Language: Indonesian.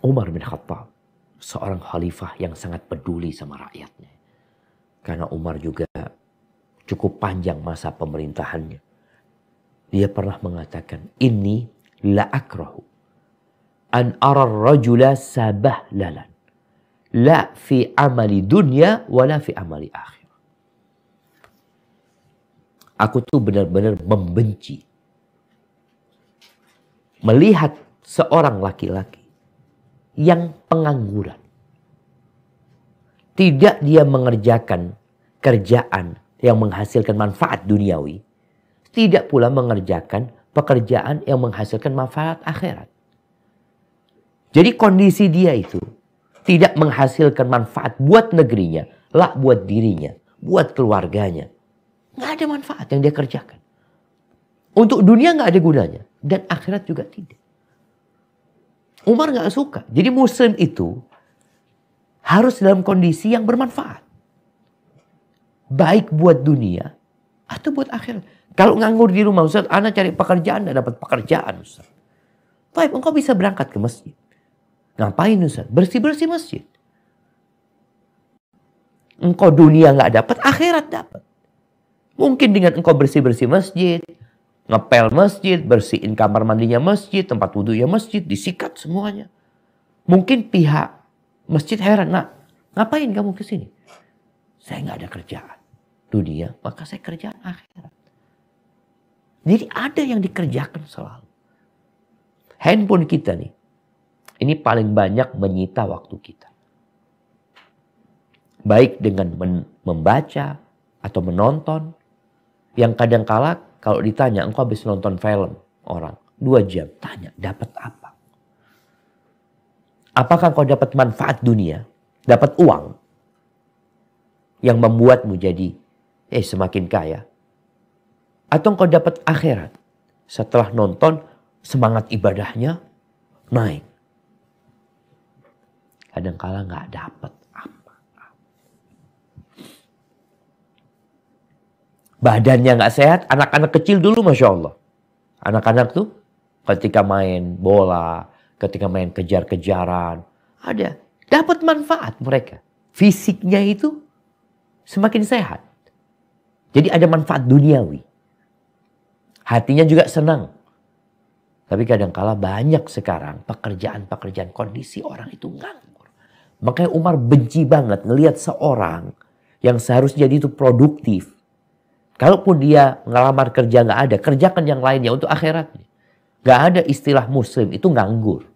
Umar bin Khattab, seorang khalifah yang sangat peduli sama rakyatnya. Karena Umar juga cukup panjang masa pemerintahannya. Dia pernah mengatakan, ini la akrahu an arar rajula sabah lalan. La fi amali dunia wala fi amali akhir. Aku tuh benar-benar membenci melihat seorang laki-laki yang pengangguran. Tidak dia mengerjakan kerjaan yang menghasilkan manfaat duniawi, tidak pula mengerjakan pekerjaan yang menghasilkan manfaat akhirat. Jadi kondisi dia itu tidak menghasilkan manfaat buat negerinya, lah buat dirinya, buat keluarganya. Nggak ada manfaat yang dia kerjakan. Untuk dunia nggak ada gunanya. Dan akhirat juga tidak. Umar nggak suka. Jadi muslim itu harus dalam kondisi yang bermanfaat. Baik buat dunia atau buat akhirat. Kalau nganggur di rumah Ustaz, anak cari pekerjaan, nggak dapat pekerjaan Ustaz. Baik, engkau bisa berangkat ke masjid. Ngapain Ustaz? Bersih-bersih masjid. Engkau dunia nggak dapat, akhirat dapat. Mungkin dengan engkau bersih-bersih masjid, ngepel masjid, bersihin kamar mandinya masjid, tempat wudhu ya masjid, disikat semuanya. Mungkin pihak masjid heran, nak ngapain kamu ke sini? Saya nggak ada kerjaan dunia, maka saya kerjaan akhirat. Jadi ada yang dikerjakan selalu. Handphone kita nih, ini paling banyak menyita waktu kita. Baik dengan membaca atau menonton, yang kadang kalah kalau ditanya, engkau habis nonton film orang. Dua jam. Tanya, dapat apa? Apakah kau dapat manfaat dunia? Dapat uang? Yang membuatmu jadi eh, semakin kaya? Atau engkau dapat akhirat? Setelah nonton, semangat ibadahnya naik. Kadangkala nggak dapat. badannya nggak sehat, anak-anak kecil dulu Masya Allah. Anak-anak tuh ketika main bola, ketika main kejar-kejaran, ada dapat manfaat mereka. Fisiknya itu semakin sehat. Jadi ada manfaat duniawi. Hatinya juga senang. Tapi kadangkala banyak sekarang pekerjaan-pekerjaan kondisi orang itu nganggur. Makanya Umar benci banget ngelihat seorang yang seharusnya jadi itu produktif Kalaupun dia ngelamar kerja nggak ada, kerjakan yang lainnya untuk akhiratnya. Nggak ada istilah muslim, itu nganggur.